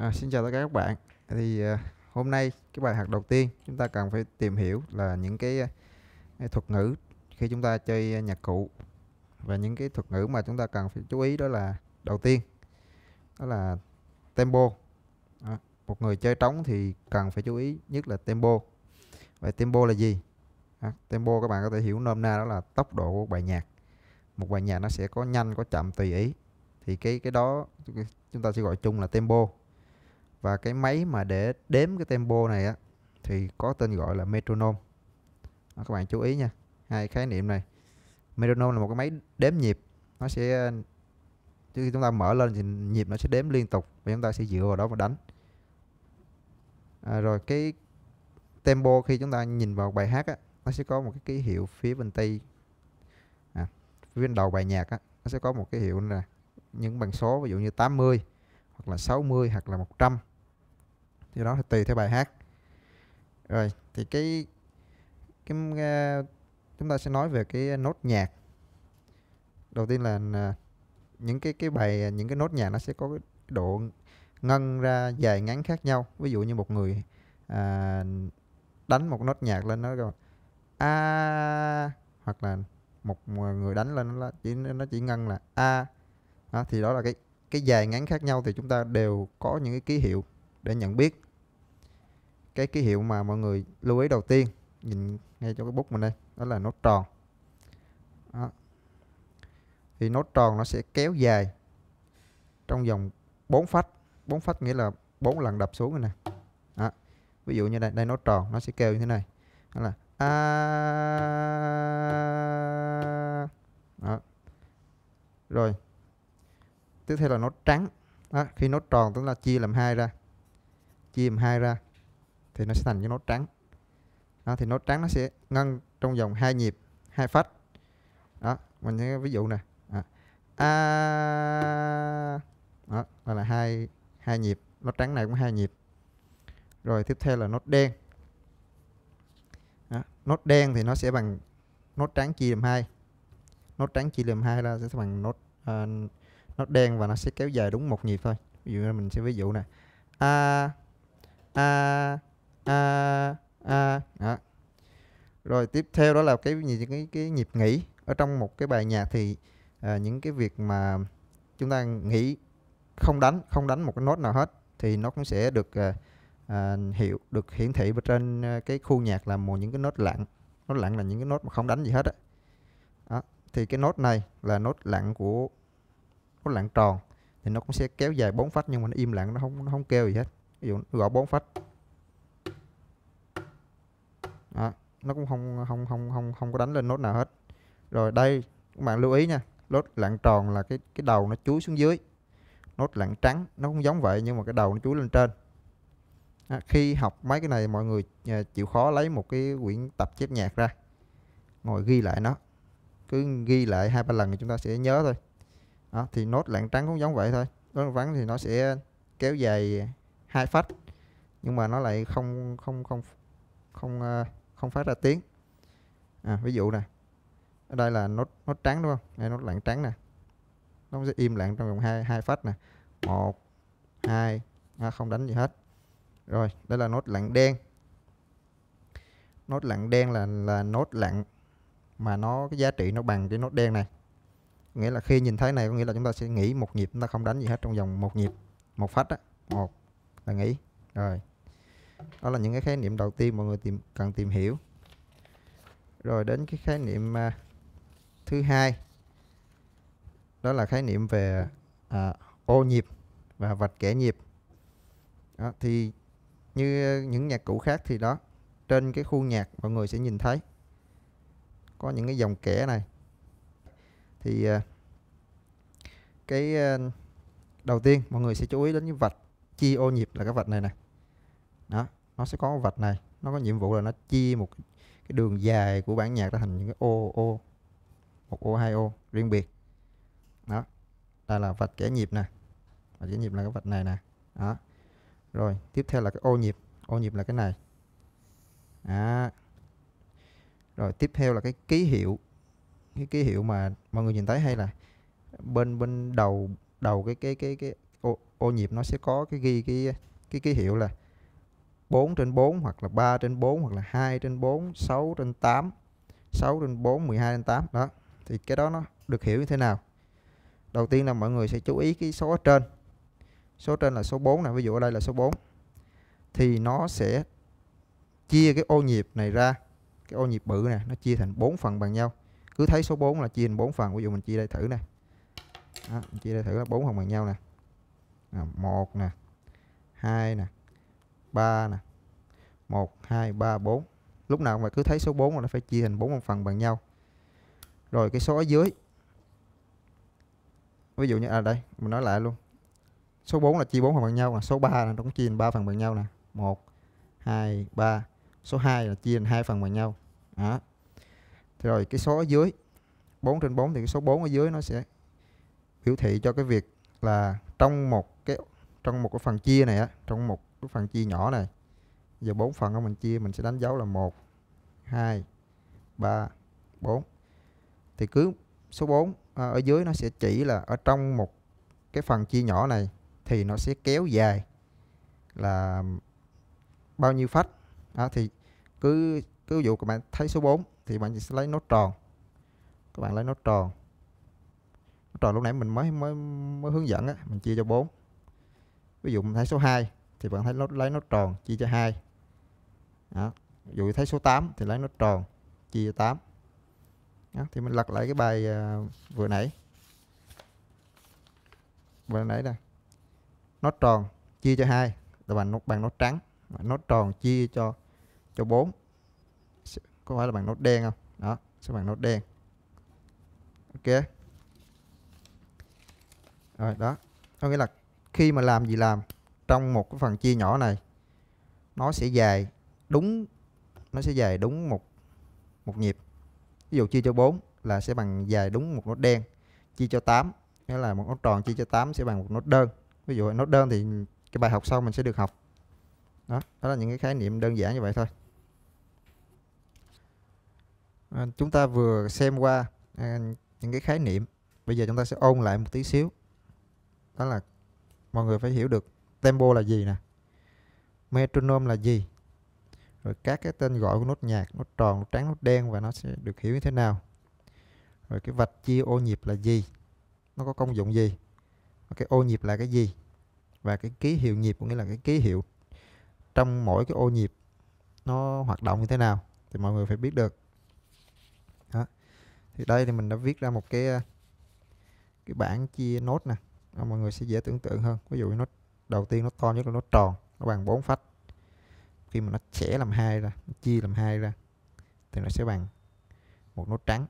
À, xin chào tất cả các bạn thì à, hôm nay cái bài học đầu tiên chúng ta cần phải tìm hiểu là những cái, cái à, thuật ngữ khi chúng ta chơi nhạc cụ và những cái thuật ngữ mà chúng ta cần phải chú ý đó là đầu tiên đó là tempo à, một người chơi trống thì cần phải chú ý nhất là tempo vậy tempo là gì à, tempo các bạn có thể hiểu nôm na đó là tốc độ của bài nhạc một bài nhạc nó sẽ có nhanh có chậm tùy ý thì cái cái đó chúng ta sẽ gọi chung là tempo và cái máy mà để đếm cái tempo này á thì có tên gọi là metronome đó, các bạn chú ý nha hai khái niệm này metronome là một cái máy đếm nhịp nó sẽ trước khi chúng ta mở lên thì nhịp nó sẽ đếm liên tục và chúng ta sẽ dựa vào đó mà đánh à, rồi cái tempo khi chúng ta nhìn vào bài hát á, nó sẽ có một cái ký hiệu phía bên tây à, phía bên đầu bài nhạc á, nó sẽ có một cái hiệu là những bằng số ví dụ như 80 hoặc là 60 hoặc là 100 do đó thì tùy theo bài hát rồi thì cái cái uh, chúng ta sẽ nói về cái nốt nhạc đầu tiên là uh, những cái cái bài ờ, những cái nốt nhạc nó sẽ có cái độ ngân ra dài ngắn khác nhau ví dụ như một người à, đánh một nốt nhạc lên nó rồi a hoặc là một người đánh lên nó chỉ nó chỉ ngân là a à. thì đó là cái cái dài ngắn khác nhau thì chúng ta đều có những cái ký hiệu để nhận biết cái ký hiệu mà mọi người lưu ý đầu tiên nhìn ngay cho cái bút mình đây đó là nốt tròn đó. thì nốt tròn nó sẽ kéo dài trong vòng 4 phách 4 phách nghĩa là 4 lần đập xuống này nè đó. ví dụ như đây đây nốt tròn nó sẽ kêu như thế này đó là a đó. rồi tiếp theo là nốt trắng đó. khi nốt tròn tức là chia làm hai ra chia làm hai ra thì nó sẽ thành cái nốt trắng đó, thì nốt trắng nó sẽ ngân trong vòng hai nhịp hai phách đó mình sẽ ví dụ nè à, a đó, đó là hai hai nhịp nốt trắng này cũng hai nhịp rồi tiếp theo là nốt đen đó, nốt đen thì nó sẽ bằng nốt trắng chia làm hai nốt trắng chia làm hai là sẽ bằng nốt uh, nốt đen và nó sẽ kéo dài đúng một nhịp thôi ví dụ mình sẽ ví dụ nè a a a à, a à, đó. rồi tiếp theo đó là cái gì cái cái nhịp nghỉ ở trong một cái bài nhạc thì à, những cái việc mà chúng ta nghĩ không đánh không đánh một cái nốt nào hết thì nó cũng sẽ được à, à, hiệu được hiển thị bên trên à, cái khu nhạc là một những cái nốt lặng nốt lặng là những cái nốt mà không đánh gì hết á đó. thì cái nốt này là nốt lặng của nốt lặng tròn thì nó cũng sẽ kéo dài bốn phách nhưng mà nó im lặng nó không nó không kêu gì hết ví dụ gõ bốn phách nó cũng không không không không không có đánh lên nốt nào hết rồi đây các bạn lưu ý nha nốt lạng tròn là cái cái đầu nó chúi xuống dưới nốt lạng trắng nó cũng giống vậy nhưng mà cái đầu nó chúi lên trên à, khi học mấy cái này mọi người à, chịu khó lấy một cái quyển tập chép nhạc ra ngồi ghi lại nó cứ ghi lại hai ba lần thì chúng ta sẽ nhớ thôi đó, thì nốt lạng trắng cũng giống vậy thôi nốt vắng thì nó sẽ kéo dài hai phách nhưng mà nó lại không không không không, không à, không phát ra tiếng à, ví dụ này ở đây là nốt nốt trắng đúng không đây nốt lặng trắng nè nó sẽ im lặng trong vòng hai hai phát nè một hai à, không đánh gì hết rồi đây là nốt lặng đen nốt lặng đen là là nốt lặng mà nó cái giá trị nó bằng cái nốt đen này nghĩa là khi nhìn thấy này có nghĩa là chúng ta sẽ nghỉ một nhịp chúng ta không đánh gì hết trong vòng một nhịp một phát á một là nghỉ rồi đó là những cái khái niệm đầu tiên mọi người tìm cần tìm hiểu rồi đến cái khái niệm uh, thứ hai đó là khái niệm về à, ô nhịp và vạch kẻ nhịp đó, thì như những nhạc cụ khác thì đó trên cái khu nhạc mọi người sẽ nhìn thấy có những cái dòng kẻ này thì à, cái à, đầu tiên mọi người sẽ chú ý đến cái vạch chi ô nhịp là cái vạch này nè đó nó sẽ có vạch này nó có nhiệm vụ là nó chia một cái đường dài của bản nhạc ra thành những cái ô ô một ô hai ô riêng biệt đó đây là vạch kẻ nhịp nè vạch kẻ nhịp là cái vạch này nè đó rồi tiếp theo là cái ô nhịp ô nhịp là cái này đó. rồi tiếp theo là cái ký hiệu cái ký hiệu mà mọi người nhìn thấy hay là bên bên đầu đầu cái cái cái cái ô, ô nhịp nó sẽ có cái ghi cái cái ký hiệu là 4 trên 4 hoặc là 3 trên 4 hoặc là 2 trên 4 6 trên 8 6 trên 4 12 trên 8 đó thì cái đó nó được hiểu như thế nào đầu tiên là mọi người sẽ chú ý cái số ở trên số trên là số 4 này ví dụ ở đây là số 4 thì nó sẽ chia cái ô nhịp này ra cái ô nhịp bự nè nó chia thành 4 phần bằng nhau cứ thấy số 4 là chia thành 4 phần ví dụ mình chia đây thử nè đó, chia đây thử là 4 phần bằng nhau nè à, 1 nè 2 nè 3 nè 1 2 3 4 lúc nào mà cứ thấy số 4 là phải chia thành 4 phần bằng nhau rồi cái số ở dưới ví dụ như à đây mình nói lại luôn số 4 là chia 4 phần bằng nhau nè số 3 là nó cũng chia thành 3 phần bằng nhau nè 1 2 3 số 2 là chia thành 2 phần bằng nhau đó thì rồi cái số ở dưới 4 trên 4 thì cái số 4 ở dưới nó sẽ biểu thị cho cái việc là trong một cái trong một cái phần chia này á trong một cái phần chia nhỏ này giờ bốn phần của mình chia mình sẽ đánh dấu là 1 2 3 4 thì cứ số 4 à, ở dưới nó sẽ chỉ là ở trong một cái phần chia nhỏ này thì nó sẽ kéo dài là bao nhiêu phách à, thì cứ cứ dụ các bạn thấy số 4 thì bạn sẽ lấy nốt tròn các bạn lấy nốt tròn nốt tròn lúc nãy mình mới mới mới hướng dẫn á mình chia cho 4 ví dụ mình thấy số 2 thì bạn thấy nó lấy nó tròn chia cho 2 đó. ví thấy số 8 thì lấy nó tròn chia cho 8 đó. thì mình lật lại cái bài uh, vừa nãy vừa nãy đây nó tròn chia cho 2 là bằng nó bằng nó trắng nó tròn chia cho cho 4 có phải là bằng nốt đen không đó sẽ bằng nốt đen ok rồi đó có nghĩa là khi mà làm gì làm trong một cái phần chia nhỏ này nó sẽ dài đúng nó sẽ dài đúng một một nhịp ví dụ chia cho 4 là sẽ bằng dài đúng một nốt đen chia cho 8 nghĩa là một nốt tròn chia cho 8 sẽ bằng một nốt đơn ví dụ nốt đơn thì cái bài học sau mình sẽ được học đó đó là những cái khái niệm đơn giản như vậy thôi à, chúng ta vừa xem qua à, những cái khái niệm bây giờ chúng ta sẽ ôn lại một tí xíu đó là mọi người phải hiểu được tempo là gì nè metronome là gì rồi các cái tên gọi của nốt nhạc nốt tròn nốt trắng nốt đen và nó sẽ được hiểu như thế nào rồi cái vạch chia ô nhịp là gì nó có công dụng gì cái ô nhịp là cái gì và cái ký hiệu nhịp cũng nghĩa là cái ký hiệu trong mỗi cái ô nhịp nó hoạt động như thế nào thì mọi người phải biết được đó. thì đây thì mình đã viết ra một cái à, cái bảng chia nốt nè mọi người sẽ dễ tưởng tượng hơn ví dụ nốt đầu tiên nó to nhất là nó tròn nó bằng 4 phách khi mà nó chẻ làm hai ra nó chia làm hai ra thì nó sẽ bằng một nốt trắng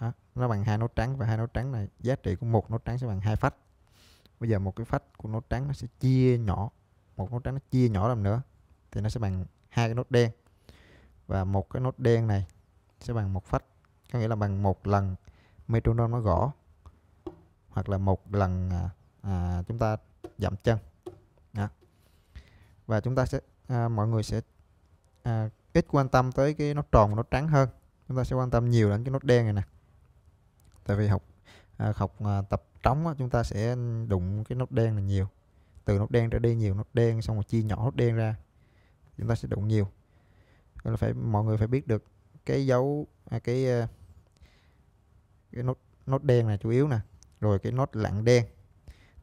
đó. nó bằng hai nốt trắng và hai nốt trắng này giá trị của một nốt trắng sẽ bằng hai phách bây giờ một cái phách của nốt trắng nó sẽ chia nhỏ một nốt trắng nó chia nhỏ làm nữa thì nó sẽ bằng hai cái nốt đen và một cái nốt đen này sẽ bằng một phách có nghĩa là bằng một lần metronome nó gõ hoặc là một lần à, à chúng ta dậm chân và chúng ta sẽ à, mọi người sẽ à, ít quan tâm tới cái nó tròn nó trắng hơn chúng ta sẽ quan tâm nhiều đến cái nốt đen này nè tại vì học à, học à, tập trống á, chúng ta sẽ đụng cái nốt đen này nhiều từ nốt đen ra đi nhiều nốt đen xong rồi chia nhỏ nốt đen ra chúng ta sẽ đụng nhiều Nên là phải mọi người phải biết được cái dấu à, cái à, cái nốt nốt đen này chủ yếu nè rồi cái nốt lặng đen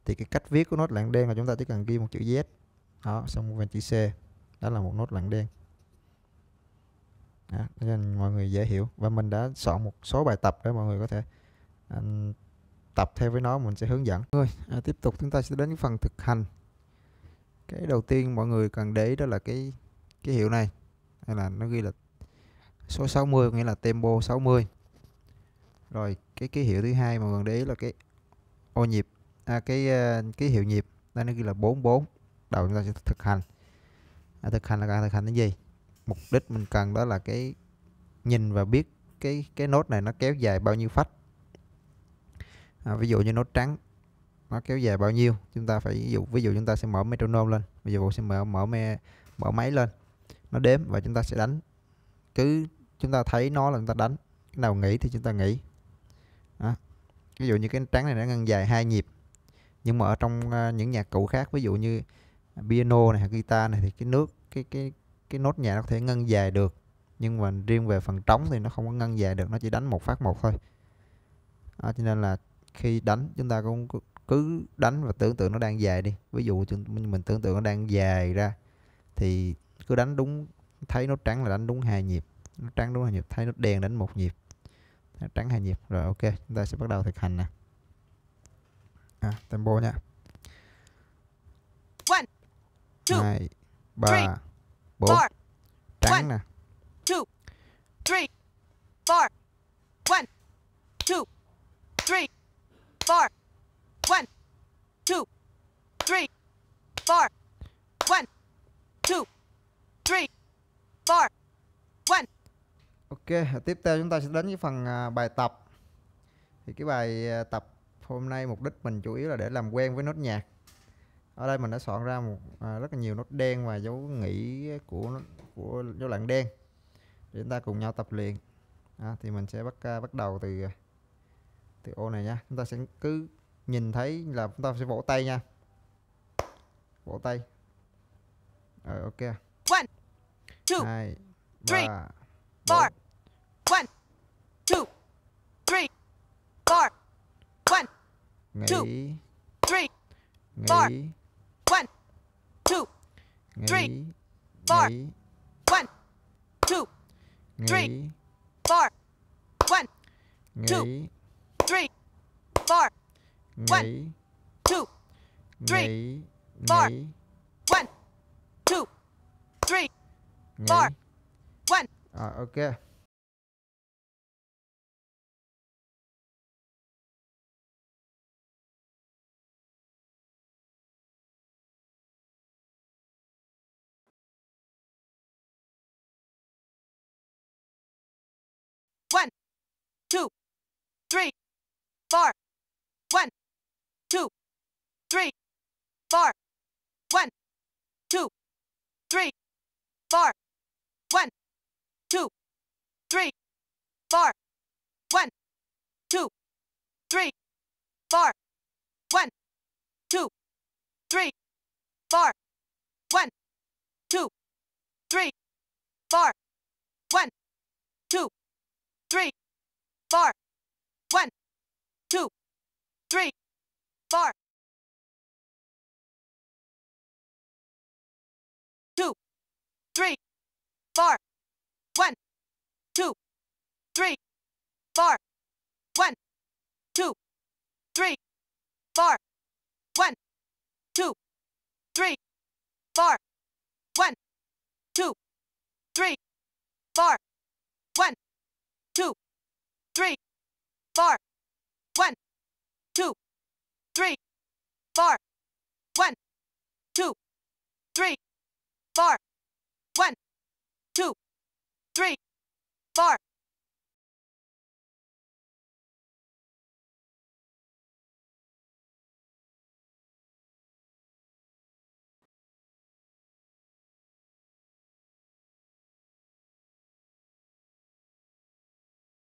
thì cái cách viết của nốt lặng đen là chúng ta chỉ cần ghi một chữ Z đó xong ven chữ C đó là một nốt lặng đen đó, cho nên mọi người dễ hiểu và mình đã soạn một số bài tập để mọi người có thể anh, à, tập theo với nó mình sẽ hướng dẫn rồi à, tiếp tục chúng ta sẽ đến phần thực hành cái đầu tiên mọi người cần để ý đó là cái cái hiệu này hay là nó ghi là số 60 nghĩa là tempo 60 rồi cái ký hiệu thứ hai mà người để là cái ô nhịp à, cái uh, à, ký hiệu nhịp đây nó ghi là 44 đầu chúng ta sẽ thực hành à, thực hành là thực hành cái gì mục đích mình cần đó là cái nhìn và biết cái cái nốt này nó kéo dài bao nhiêu phách à, ví dụ như nốt trắng nó kéo dài bao nhiêu chúng ta phải ví dụ ví dụ chúng ta sẽ mở metronome lên ví dụ sẽ mở mở me mở máy lên nó đếm và chúng ta sẽ đánh cứ chúng ta thấy nó là chúng ta đánh cái nào nghỉ thì chúng ta nghỉ đó. ví dụ như cái trắng này nó ngăn dài hai nhịp nhưng mà ở trong à, những nhạc cụ khác ví dụ như piano này guitar này thì cái nước cái cái cái nốt nhạc nó có thể ngân dài được nhưng mà riêng về phần trống thì nó không có ngân dài được nó chỉ đánh một phát một thôi à, cho nên là khi đánh chúng ta cũng cứ đánh và tưởng tượng nó đang dài đi ví dụ mình tưởng tượng nó đang dài ra thì cứ đánh đúng thấy nó trắng là đánh đúng hai nhịp nó trắng đúng hai nhịp thấy nó đen đánh một nhịp trắng hai nhịp rồi ok chúng ta sẽ bắt đầu thực hành nè à, tempo nha hai ba bốn trắng nè two three four one two three four one two three four one two three four one ok tiếp theo chúng ta sẽ đến với phần à, bài tập thì cái bài à, tập hôm nay mục đích mình chủ yếu là để làm quen với nốt nhạc ở đây mình đã soạn ra một à, rất là nhiều nốt đen và dấu nghỉ của của dấu lặng đen để chúng ta cùng nhau tập luyện à, thì mình sẽ bắt à, bắt đầu từ à, từ ô này nha chúng ta sẽ cứ nhìn thấy là chúng ta sẽ vỗ tay nha vỗ tay rồi ok one two hai three four one two three four one two three four three, four, one, two, three, four, one, two, three, four, one, two, three, four, one, two, three, four, one. Ah, okay. One, two, three, four. One, two, three, four. One, two, three, four. One, two, three, four. One, two, three, four. One, two, three, four. One, two, three, four. One, 3 three, four, one, two, three, four, one, two, three, four, one, two, three, four,